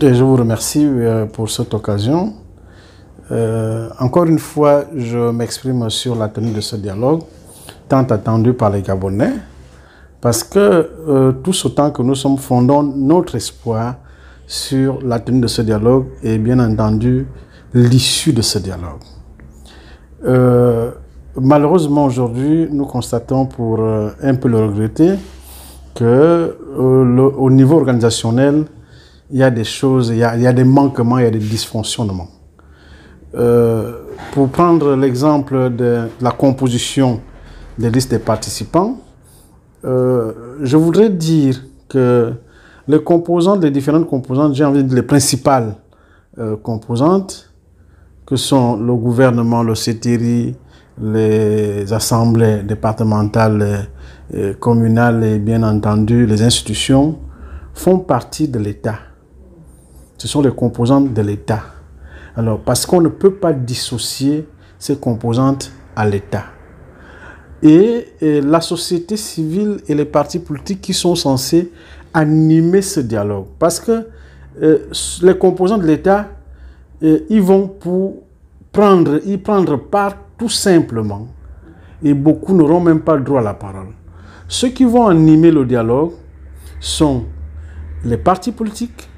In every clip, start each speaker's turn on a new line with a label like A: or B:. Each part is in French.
A: je vous remercie euh, pour cette occasion. Euh, encore une fois, je m'exprime sur la tenue de ce dialogue, tant attendu par les Gabonais, parce que euh, tout ce temps que nous sommes fondons notre espoir sur la tenue de ce dialogue et bien entendu l'issue de ce dialogue. malheureusement, aujourd'hui, nous constatons pour un peu le regretter que au niveau organisationnel, il y a des choses, il y a, des manquements, il y a des dysfonctionnements. Euh, pour prendre l'exemple de la composition des listes des participants, euh, je voudrais dire que les composantes, les différentes composantes, j'ai envie de dire les principales euh, composantes, que sont le gouvernement, le CETERI, les assemblées départementales, communales et bien entendu les institutions, font partie de l'État. Ce sont les composantes de l'État. Alors, parce qu'on ne peut pas dissocier ces composantes à l'État. Et, la société civile et les partis politiques qui sont censés animer ce dialogue. Parce que euh, les composants de l'État, euh, ils vont pour prendre, y prendre part tout simplement. Et beaucoup n'auront même pas le droit à la parole. Ceux qui vont animer le dialogue sont les partis politiques,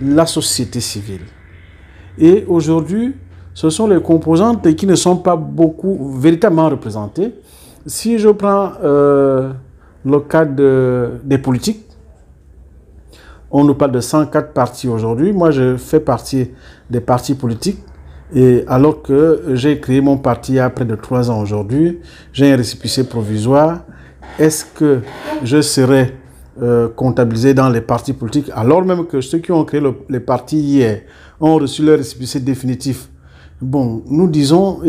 A: la société civile. Et aujourd'hui, ce sont les composantes qui ne sont pas beaucoup véritablement représentées. Si je prends euh, le cas des politiques, on nous parle de 104 partis aujourd'hui. Moi, je fais partie des partis politiques. Et alors que j'ai créé mon parti il y a près de trois ans aujourd'hui, j'ai un récépissé provisoire. Est-ce que je serai euh, comptabilisés dans les partis politiques, alors même que ceux qui ont créé les partis hier ont reçu leur récépissé définitif. Bon, nous disons,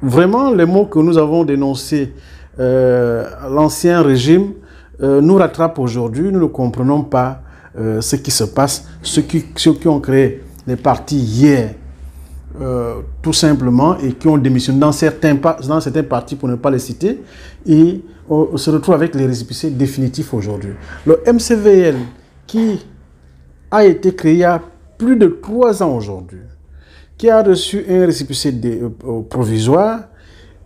A: vraiment les mots que nous avons dénoncés, euh, l'ancien régime euh, nous rattrape aujourd'hui, nous ne comprenons pas euh, ce qui se passe, qui, ceux qui ont créé les partis hier euh, tout simplement et qui ont démissionné dans certains, dans certains partis, pour ne pas les citer, et on, se retrouve avec les récipients définitifs aujourd'hui. Le MCVL, qui a été créé il y a plus de trois ans aujourd'hui, qui a reçu un récépissé euh, provisoire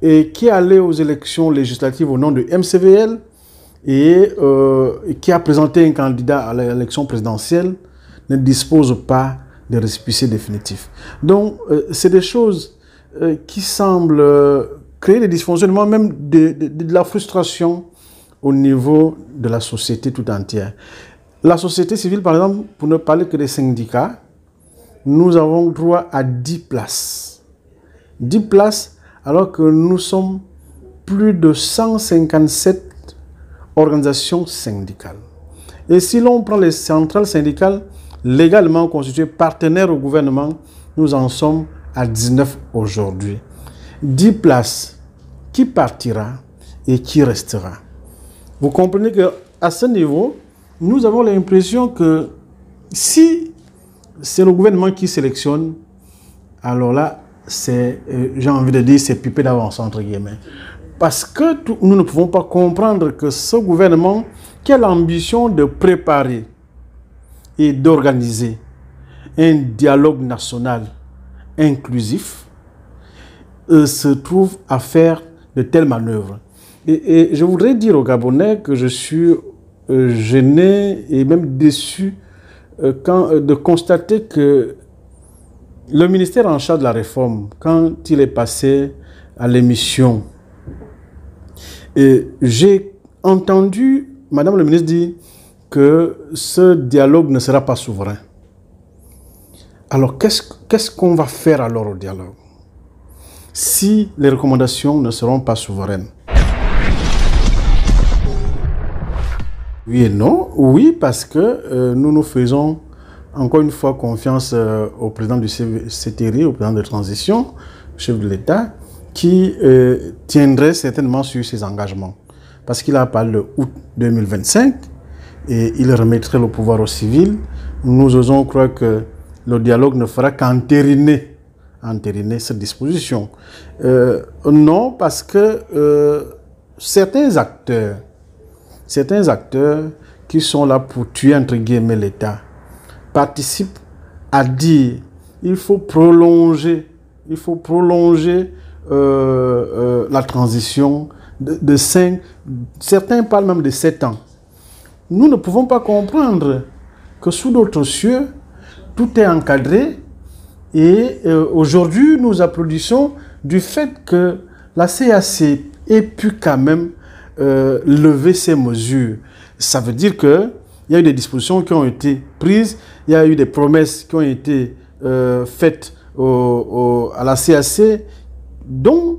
A: et qui est allé aux élections législatives au nom du MCVL euh, et qui a présenté un candidat à l'élection présidentielle, ne dispose pas des récépissés définitifs. Donc, euh, c'est des choses euh, qui semblent euh, créer des dysfonctionnements, même de, de, la frustration au niveau de la société tout entière. La société civile, par exemple, pour ne parler que des syndicats, nous avons droit à 10 places. 10 places alors que nous sommes plus de 157 organisations syndicales. Et si l'on prend les centrales syndicales, légalement constitué partenaire au gouvernement, nous en sommes à 19 aujourd'hui. 10 places. Qui partira et qui restera Vous comprenez que à ce niveau, nous avons l'impression que si c'est le gouvernement qui sélectionne, alors là, c'est, euh, j'ai envie de dire, c'est pipé d'avance, entre guillemets. Parce que nous ne pouvons pas comprendre que ce gouvernement, quelle ambition de préparer et d'organiser un dialogue national inclusif euh, se trouve à faire de telles manœuvres. Et, je voudrais dire aux Gabonais que je suis euh, gêné et même déçu euh, quand, de constater que le ministère en charge de la réforme, quand il est passé à l'émission, j'ai entendu Madame le ministre dire que ce dialogue ne sera pas souverain. Alors qu'est-ce qu'on va faire alors au dialogue si les recommandations ne seront pas souveraines Oui et non. Oui, parce que euh, nous nous faisons encore une fois confiance euh, au président du CTRI, au président de transition, chef de l'État, qui euh, tiendrait certainement sur ses engagements. Parce qu'il a parlé le août 2025 et il remettrait le pouvoir aux civils. Nous osons croire que le dialogue ne fera qu'entériner entériner cette disposition. Euh, non, parce que euh, certains acteurs, certains acteurs qui sont là pour tuer entre guillemets l'État, participent à dire il faut prolonger, il faut prolonger euh, la transition de, cinq, certains parlent même de sept ans. Nous ne pouvons pas comprendre que sous d'autres cieux, tout est encadré. Et euh, aujourd'hui, nous applaudissons du fait que la CAC ait pu quand même euh, lever ses mesures. Ça veut dire que il y a eu des dispositions qui ont été prises, il y a eu des promesses qui ont été euh, faites au, à la CAC, dont,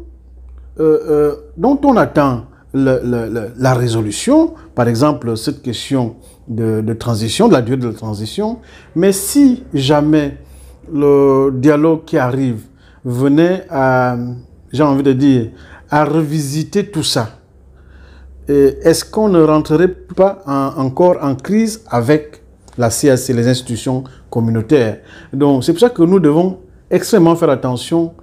A: dont on attend le, la résolution, par exemple cette question de, transition, de la durée de la transition, mais si jamais le dialogue qui arrive venait à, j'ai envie de dire, à revisiter tout ça, est-ce qu'on ne rentrerait pas encore en crise avec la et les institutions communautaires Donc c'est pour ça que nous devons extrêmement faire attention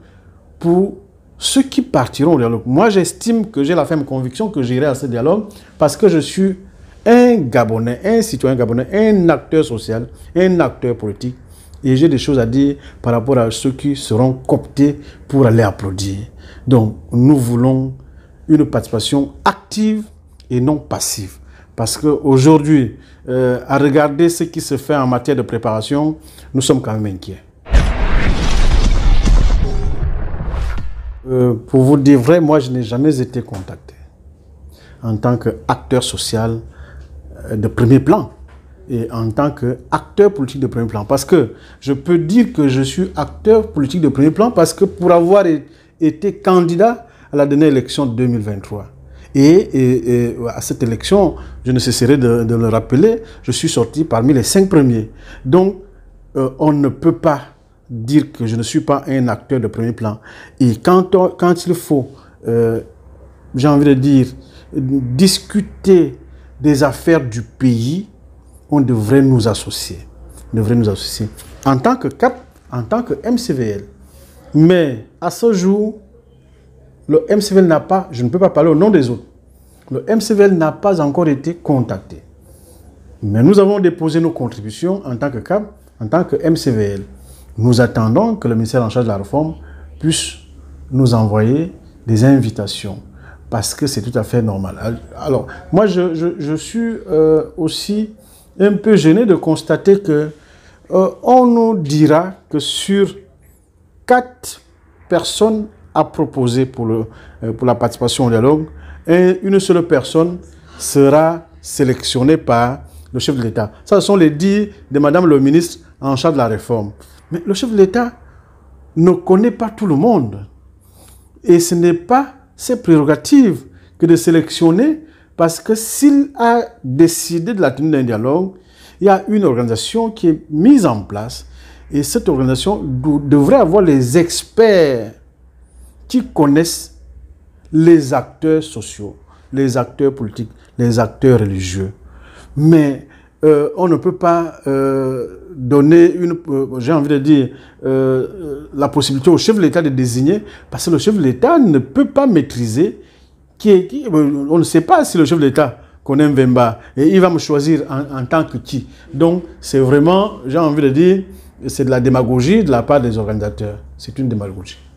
A: pour ceux qui partiront au dialogue, moi j'estime que j'ai la ferme conviction que j'irai à ce dialogue parce que je suis un Gabonais, un citoyen gabonais, un acteur social, un acteur politique. Et j'ai des choses à dire par rapport à ceux qui seront cooptés pour aller applaudir. Donc, nous voulons une participation active et non passive. Parce qu'aujourd'hui, aujourd'hui, euh, à regarder ce qui se fait en matière de préparation, nous sommes quand même inquiets. Euh, pour vous dire vrai, moi, je n'ai jamais été contacté en tant qu'acteur social euh, de premier plan et en tant qu'acteur politique de premier plan. Parce que je peux dire que je suis acteur politique de premier plan parce que pour avoir été candidat à la dernière élection de 2023, et, à cette élection, je ne cesserai de, le rappeler, je suis sorti parmi les cinq premiers. Donc, euh, on ne peut pas dire que je ne suis pas un acteur de premier plan. Et quand, quand il faut, euh, j'ai envie de dire, discuter des affaires du pays, on devrait nous associer. On devrait nous associer. En tant que CAP, en tant que MCVL. Mais à ce jour, le MCVL n'a pas, je ne peux pas parler au nom des autres, le MCVL n'a pas encore été contacté. Mais nous avons déposé nos contributions en tant que CAP, en tant que MCVL. Nous attendons que le ministère en charge de la réforme puisse nous envoyer des invitations parce que c'est tout à fait normal. Alors, moi, je, suis euh, aussi un peu gêné de constater que euh, on nous dira que sur quatre personnes à proposer pour, euh, la participation au dialogue, une seule personne sera sélectionnée par le chef de l'État. Ça, ce sont les dits de Madame le ministre en charge de la réforme. Mais le chef de l'État ne connaît pas tout le monde. Et ce n'est pas ses prérogatives que de sélectionner, parce que s'il a décidé de la tenue d'un dialogue, il y a une organisation qui est mise en place. Et cette organisation devrait avoir les experts qui connaissent les acteurs sociaux, les acteurs politiques, les acteurs religieux. Mais euh, on ne peut pas euh, donner une, euh, j'ai envie de dire, la possibilité au chef de l'État de désigner, parce que le chef de l'État ne peut pas maîtriser qui On ne sait pas si le chef de l'État connaît Mbemba et il va me choisir en tant que qui. Donc, c'est vraiment, j'ai envie de dire, c'est de la démagogie de la part des organisateurs. C'est une démagogie.